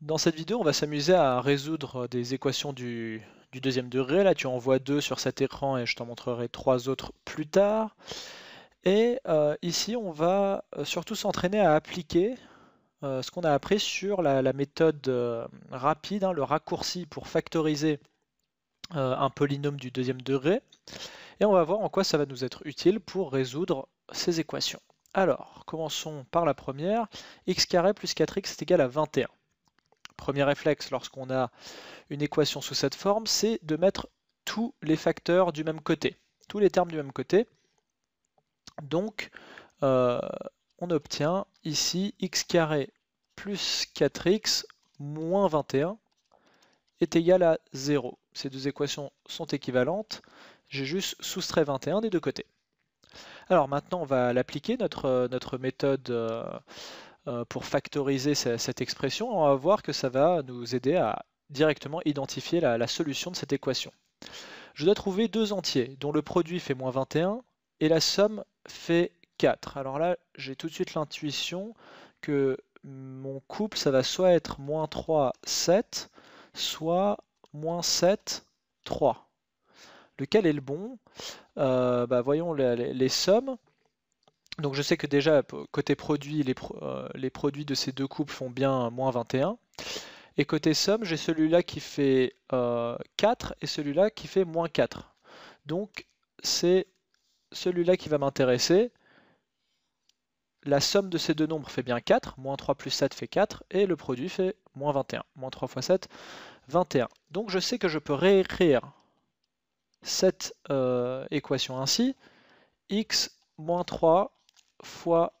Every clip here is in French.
Dans cette vidéo, on va s'amuser à résoudre des équations du, deuxième degré. Là, tu en vois deux sur cet écran et je t'en montrerai trois autres plus tard. Et euh, ici, on va euh, surtout s'entraîner à appliquer euh, ce qu'on a appris sur la, méthode rapide, hein, le raccourci pour factoriser un polynôme du deuxième degré. Et on va voir en quoi ça va nous être utile pour résoudre ces équations. Alors, commençons par la première. x carré plus 4x est égal à 21 premier réflexe lorsqu'on a une équation sous cette forme, c'est de mettre tous les facteurs du même côté, tous les termes du même côté. Donc, euh, on obtient ici x carré plus 4x moins 21 est égal à 0. Ces deux équations sont équivalentes. J'ai juste soustrait 21 des deux côtés. Alors maintenant, on va l'appliquer, notre, euh, notre méthode... Euh, euh, pour factoriser cette expression, on va voir que ça va nous aider à directement identifier la, solution de cette équation. Je dois trouver deux entiers, dont le produit fait moins 21 et la somme fait 4. Alors là, j'ai tout de suite l'intuition que mon couple, ça va soit être moins 3, 7, soit moins 7, 3. Lequel est le bon euh, bah, Voyons les sommes. Donc je sais que déjà, côté produit, euh, les, produits de ces deux coupes font bien moins 21. Et côté somme, j'ai celui-là qui fait 4 euh, et celui-là qui fait moins 4. Donc c'est celui-là qui va m'intéresser. La somme de ces deux nombres fait bien 4, moins 3 plus 7 fait 4, et le produit fait moins 21. Moins 3 fois 7, 21. Donc je sais que je peux réécrire cette euh, équation ainsi. x moins 3 fois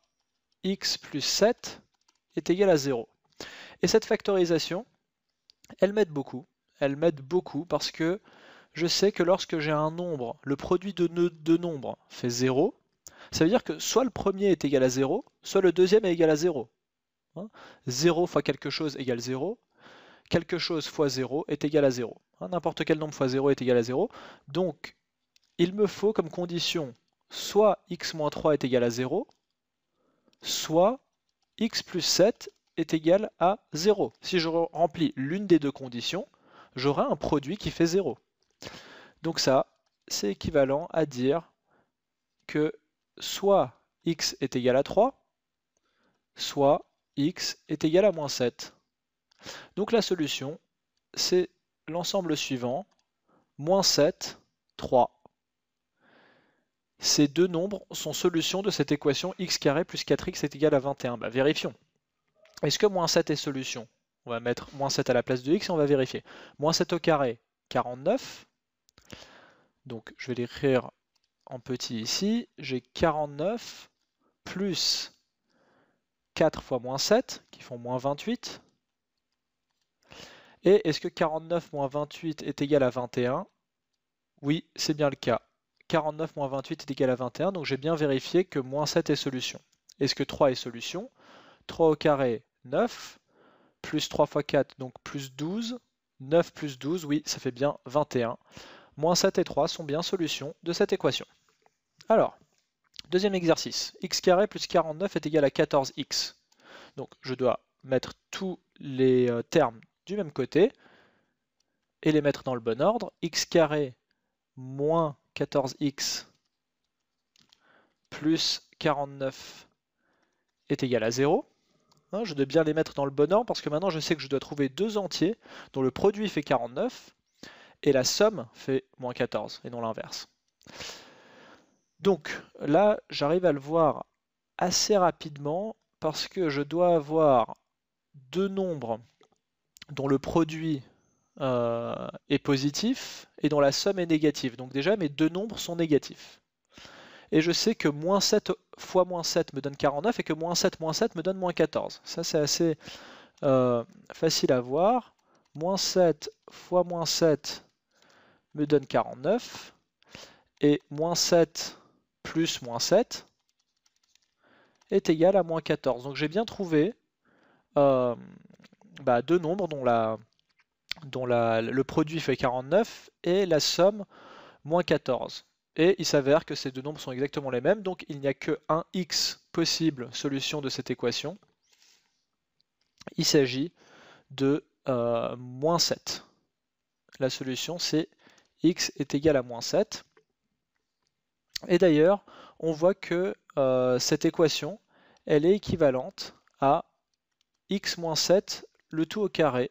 x plus 7 est égal à 0. Et cette factorisation, elle m'aide beaucoup. Elle m'aide beaucoup parce que je sais que lorsque j'ai un nombre, le produit de deux nombres fait 0, ça veut dire que soit le premier est égal à 0, soit le deuxième est égal à 0. 0 hein? fois quelque chose égale 0, quelque chose fois 0 est égal à 0. Hein? N'importe quel nombre fois 0 est égal à 0. Donc, il me faut comme condition soit x-3 est égal à 0, soit x plus 7 est égal à 0. Si je remplis l'une des deux conditions, j'aurai un produit qui fait 0. Donc ça, c'est équivalent à dire que soit x est égal à 3, soit x est égal à moins 7. Donc la solution, c'est l'ensemble suivant, moins 7, 3. Ces deux nombres sont solutions de cette équation x carré plus 4x est égal à 21. Bah, vérifions. Est-ce que moins 7 est solution On va mettre moins 7 à la place de x et on va vérifier. Moins 7 au carré, 49. Donc je vais l'écrire en petit ici. J'ai 49 plus 4 fois moins 7, qui font moins 28. Et est-ce que 49 moins 28 est égal à 21 Oui, c'est bien le cas. 49 moins 28 est égal à 21, donc j'ai bien vérifié que moins 7 est solution. Est-ce que 3 est solution 3 au carré, 9, plus 3 fois 4, donc plus 12, 9 plus 12, oui, ça fait bien 21. Moins 7 et 3 sont bien solutions de cette équation. Alors, deuxième exercice, x carré plus 49 est égal à 14x. Donc je dois mettre tous les euh, termes du même côté et les mettre dans le bon ordre. x carré moins 14 x plus 49 est égal à 0. Hein, je dois bien les mettre dans le bon ordre parce que maintenant je sais que je dois trouver deux entiers dont le produit fait 49 et la somme fait moins 14 et non l'inverse. Donc là, j'arrive à le voir assez rapidement parce que je dois avoir deux nombres dont le produit euh, est positif et dont la somme est négative. Donc déjà, mes deux nombres sont négatifs. Et je sais que moins 7 fois moins 7 me donne 49 et que moins 7 moins 7 me donne moins 14. Ça, c'est assez euh, facile à voir. Moins 7 fois moins 7 me donne 49. Et moins 7 plus moins 7 est égal à moins 14. Donc j'ai bien trouvé euh, bah, deux nombres dont la, dont le produit fait 49 et la somme moins 14. Et il s'avère que ces deux nombres sont exactement les mêmes, donc il n'y a que un x possible solution de cette équation. Il s'agit de euh, moins 7. La solution c'est x est égal à moins 7. Et d'ailleurs, on voit que euh, cette équation, elle est équivalente à x moins 7, le tout au carré,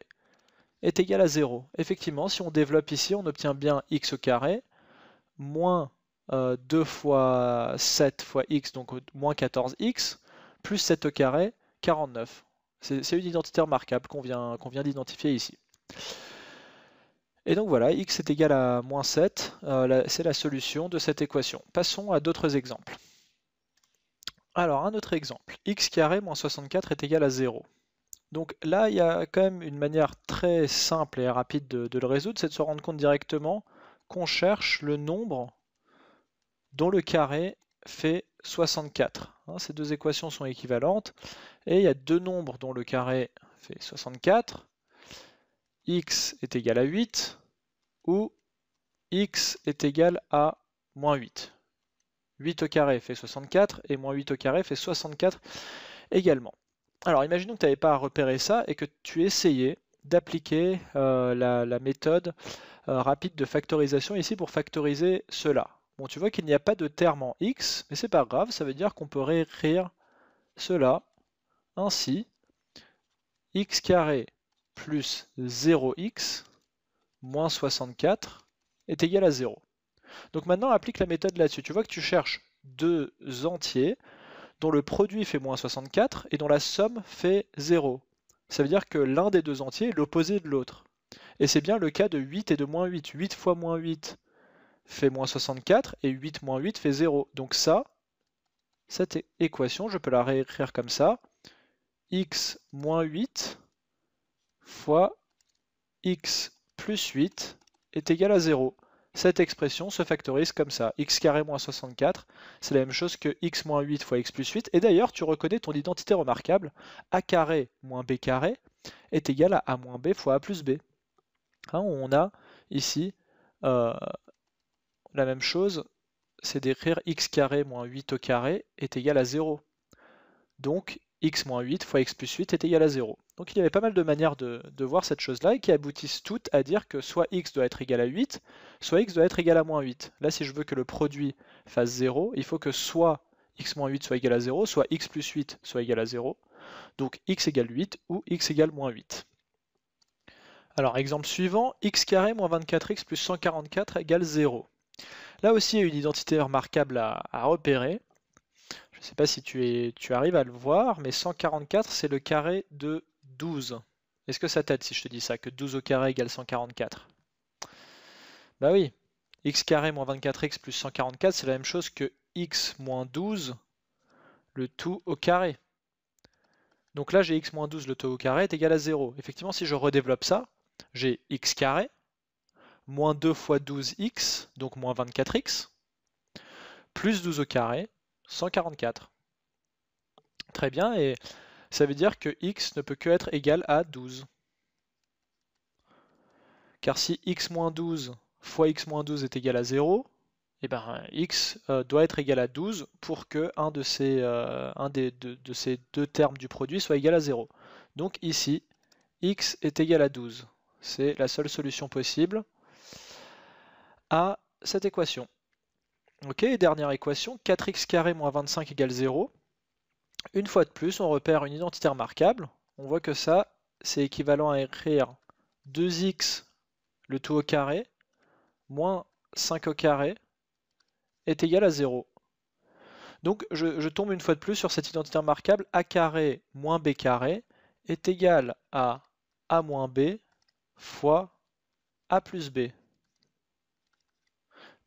est égal à 0. Effectivement, si on développe ici, on obtient bien x au carré moins 2 euh, fois 7 fois x, donc moins 14x, plus 7 au carré, 49. C'est une identité remarquable qu'on vient, d'identifier ici. Et donc voilà, x est égal à moins 7, euh, c'est la solution de cette équation. Passons à d'autres exemples. Alors un autre exemple, x carré moins 64 est égal à 0. Donc là, il y a quand même une manière très simple et rapide de, le résoudre, c'est de se rendre compte directement qu'on cherche le nombre dont le carré fait 64. Hein, ces deux équations sont équivalentes, et il y a deux nombres dont le carré fait 64, x est égal à 8, ou x est égal à moins 8. 8 au carré fait 64, et moins 8 au carré fait 64 également. Alors imaginons que tu n'avais pas à repérer ça et que tu essayais d'appliquer euh, la, méthode euh, rapide de factorisation ici pour factoriser cela. Bon, tu vois qu'il n'y a pas de terme en x, mais c'est pas grave, ça veut dire qu'on peut réécrire cela ainsi x carré plus 0x moins 64 est égal à 0. Donc maintenant applique la méthode là-dessus. Tu vois que tu cherches deux entiers dont le produit fait moins 64 et dont la somme fait 0. Ça veut dire que l'un des deux entiers est l'opposé de l'autre. Et c'est bien le cas de 8 et de moins 8. 8 fois moins 8 fait moins 64 et 8 moins 8 fait 0. Donc ça, cette équation, je peux la réécrire comme ça. x moins 8 fois x plus 8 est égal à 0 cette expression se factorise comme ça. x carré moins 64, c'est la même chose que x moins 8 fois x plus 8. Et d'ailleurs, tu reconnais ton identité remarquable. a carré moins b carré est égal à a moins b fois a plus b. Hein, on a ici euh, la même chose, c'est d'écrire x carré moins 8 au carré est égal à 0. Donc x moins 8 fois x plus 8 est égal à 0. Donc il y avait pas mal de manières de, voir cette chose-là et qui aboutissent toutes à dire que soit x doit être égal à 8, soit x doit être égal à moins 8. Là, si je veux que le produit fasse 0, il faut que soit x moins 8 soit égal à 0, soit x plus 8 soit égal à 0. Donc x égale 8 ou x égale moins 8. Alors, exemple suivant, x carré moins 24x plus 144 égale 0. Là aussi, il y a une identité remarquable à, repérer. Je ne sais pas si tu arrives à le voir, mais 144, c'est le carré de 12. Est-ce que ça t'aide si je te dis ça Que 12 au carré égale 144 Bah oui, x carré moins 24x plus 144, c'est la même chose que x moins 12, le tout au carré. Donc là, j'ai x moins 12, le tout au carré est égal à 0. Effectivement, si je redéveloppe ça, j'ai x carré moins 2 fois 12x, donc moins 24x, plus 12 au carré, 144. Très bien, et ça veut dire que x ne peut que être égal à 12. Car si x-12 moins fois x-12 moins est égal à 0, et eh ben, x euh, doit être égal à 12 pour que un de ces, euh, un des, de, ces deux termes du produit soit égal à 0. Donc ici, x est égal à 12. C'est la seule solution possible à cette équation. Ok, dernière équation, 4x carré moins 25 égale 0. Une fois de plus, on repère une identité remarquable. On voit que ça, c'est équivalent à écrire 2x, le tout au carré, moins 5 au carré, est égal à 0. Donc je, tombe une fois de plus sur cette identité remarquable, a carré moins b carré est égal à a moins b fois a plus b.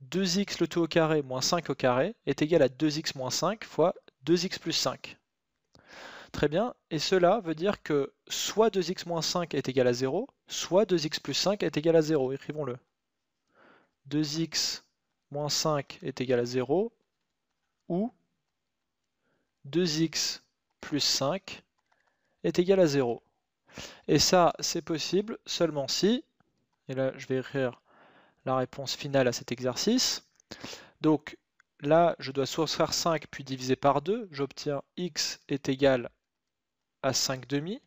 2x le tout au carré moins 5 au carré est égal à 2x moins 5 fois 2x plus 5. Très bien. Et cela veut dire que soit 2x moins 5 est égal à 0, soit 2x plus 5 est égal à 0. Écrivons-le. 2x moins 5 est égal à 0 ou 2x plus 5 est égal à 0. Et ça, c'est possible seulement si, et là je vais écrire la réponse finale à cet exercice. Donc là, je dois soustraire 5 puis diviser par 2, j'obtiens x est égal à à 5 demi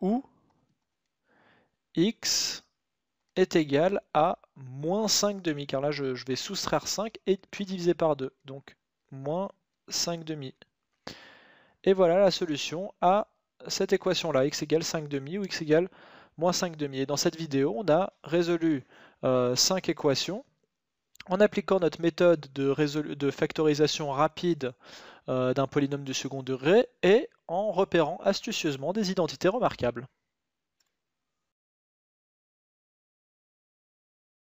ou x est égal à moins 5 demi, car là je, vais soustraire 5 et puis diviser par 2, donc moins 5 demi. Et voilà la solution à cette équation-là, x égale 5 demi ou x égale moins 5 demi. Et dans cette vidéo, on a résolu 5 euh, équations en appliquant notre méthode de, de factorisation rapide euh, d'un polynôme du second degré et en repérant astucieusement des identités remarquables.